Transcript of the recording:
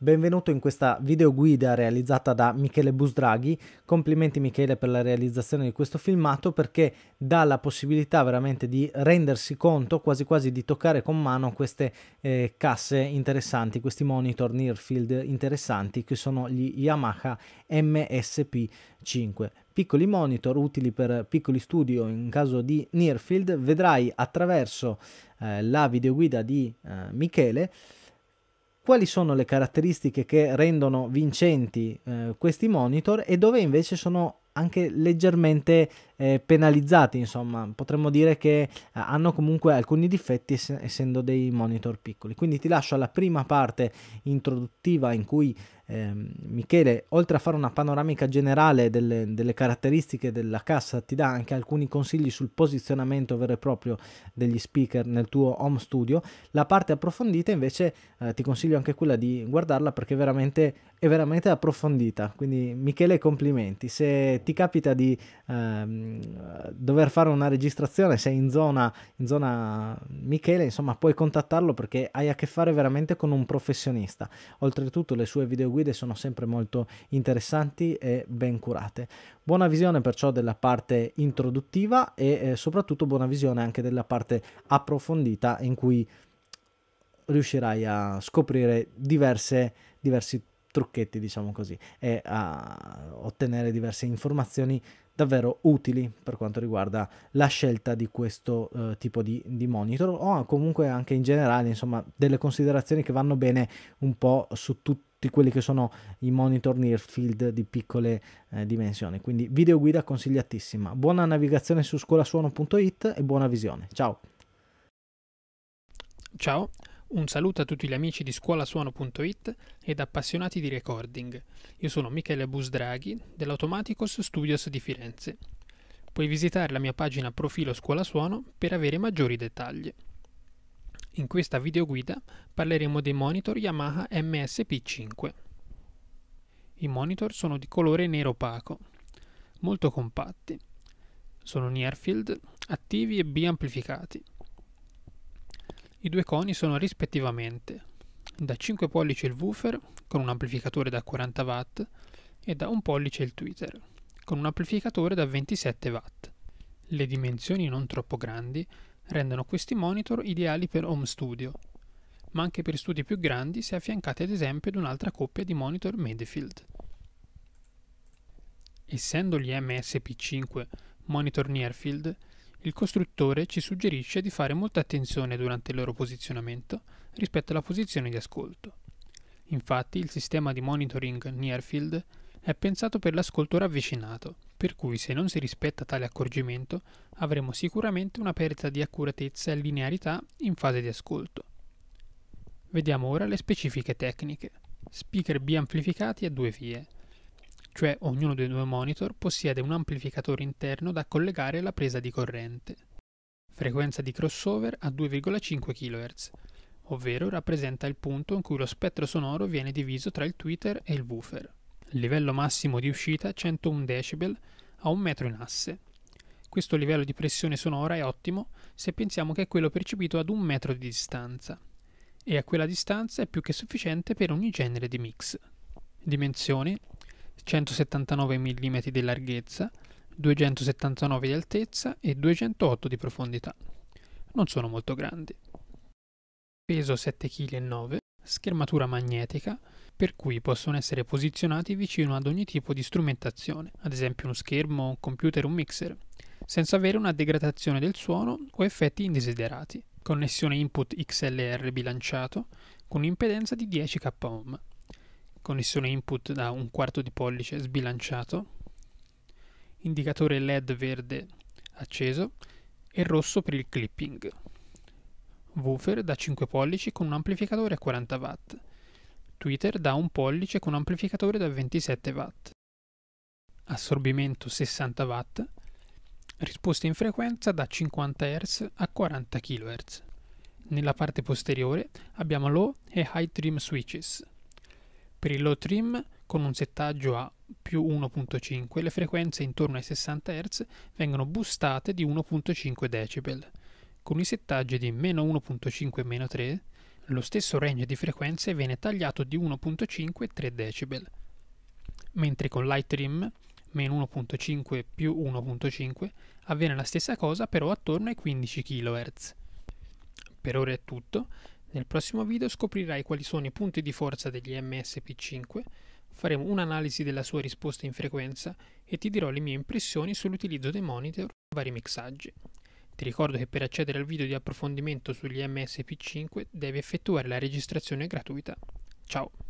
Benvenuto in questa videoguida realizzata da Michele Busdraghi. Complimenti Michele per la realizzazione di questo filmato perché dà la possibilità veramente di rendersi conto, quasi quasi di toccare con mano queste eh, casse interessanti, questi monitor near field interessanti che sono gli Yamaha MSP5 piccoli monitor utili per piccoli studio in caso di near field vedrai attraverso eh, la videoguida di eh, Michele quali sono le caratteristiche che rendono vincenti eh, questi monitor e dove invece sono anche leggermente eh, penalizzati, insomma, potremmo dire che eh, hanno comunque alcuni difetti ess- essendo dei monitor piccoli. Quindi ti lascio alla prima parte introduttiva in cui eh, Michele, oltre a fare una panoramica generale delle, delle, caratteristiche della cassa, ti dà anche alcuni consigli sul posizionamento vero e proprio degli speaker nel tuo home studio. La parte approfondita invece eh, ti consiglio anche quella di guardarla perché veramente, è veramente approfondita. Quindi Michele, complimenti. Se ti capita di... Ehm, eh, dover fare una registrazione, sei in zona, in zona Michele, insomma puoi contattarlo perché hai a che fare veramente con un professionista. Oltretutto le sue videoguide sono sempre molto interessanti e ben curate. Buona visione perciò della parte introduttiva e eh, soprattutto buona visione anche della parte approfondita in cui riuscirai a scoprire diverse, diversi trucchetti, diciamo così, e a ottenere diverse informazioni davvero utili per quanto riguarda la scelta di questo eh, tipo di, di, monitor o comunque anche in generale insomma delle considerazioni che vanno bene un po' su tutti quelli che sono i monitor near field di piccole eh, dimensioni quindi videoguida consigliatissima buona navigazione su scolasuono.it e buona visione ciao ciao un saluto a tutti gli amici di scuolasuono.it ed appassionati di recording. Io sono Michele Busdraghi dell'Automaticos Studios di Firenze. Puoi visitare la mia pagina profilo Scuola Suono per avere maggiori dettagli. In questa videoguida parleremo dei monitor Yamaha MSP5. I monitor sono di colore nero opaco, molto compatti. Sono Nearfield, attivi e biamplificati. amplificati i due coni sono rispettivamente da 5 pollici il woofer con un amplificatore da 40 watt e da 1 pollice il tweeter con un amplificatore da 27 watt. Le dimensioni non troppo grandi rendono questi monitor ideali per home studio, ma anche per studi più grandi se affiancati ad esempio ad un'altra coppia di monitor Medifield. Essendo gli MSP5 monitor near field, il costruttore ci suggerisce di fare molta attenzione durante il loro posizionamento rispetto alla posizione di ascolto. Infatti il sistema di monitoring Nearfield è pensato per l'ascolto ravvicinato, per cui se non si rispetta tale accorgimento avremo sicuramente una perdita di accuratezza e linearità in fase di ascolto. Vediamo ora le specifiche tecniche. Speaker biamplificati a due vie, cioè ognuno dei due monitor possiede un amplificatore interno da collegare alla presa di corrente. Frequenza di crossover a 2,5 kHz, ovvero rappresenta il punto in cui lo spettro sonoro viene diviso tra il tweeter e il woofer. Livello massimo di uscita 101 dB a un metro in asse. Questo livello di pressione sonora è ottimo se pensiamo che è quello percepito ad un metro di distanza, e a quella distanza è più che sufficiente per ogni genere di mix. Dimensioni 179 mm di larghezza, 279 di altezza e 208 di profondità. Non sono molto grandi. Peso 7,9 kg, schermatura magnetica, per cui possono essere posizionati vicino ad ogni tipo di strumentazione, ad esempio uno schermo, un computer, un mixer, senza avere una degradazione del suono o effetti indesiderati. Connessione input XLR bilanciato con impedenza di 10 kΩ connessione input da un quarto di pollice sbilanciato, indicatore LED verde acceso e rosso per il clipping, woofer da 5 pollici con un amplificatore a 40 watt, tweeter da 1 pollice con un amplificatore da 27 watt, assorbimento 60 watt, risposta in frequenza da 50 Hz a 40 kHz. Nella parte posteriore abbiamo low e high trim switches per il low trim con un settaggio a più 1.5 le frequenze intorno ai 60 Hz vengono boostate di 1.5 decibel. Con i settaggi di meno 1.5 e meno 3 lo stesso range di frequenze viene tagliato di 1.5 e 3 decibel, mentre con light trim meno 1.5 più 1.5 avviene la stessa cosa però attorno ai 15 kHz. Per ora è tutto, nel prossimo video scoprirai quali sono i punti di forza degli MSP5, faremo un'analisi della sua risposta in frequenza e ti dirò le mie impressioni sull'utilizzo dei monitor e vari mixaggi. Ti ricordo che per accedere al video di approfondimento sugli MSP5 devi effettuare la registrazione gratuita. Ciao!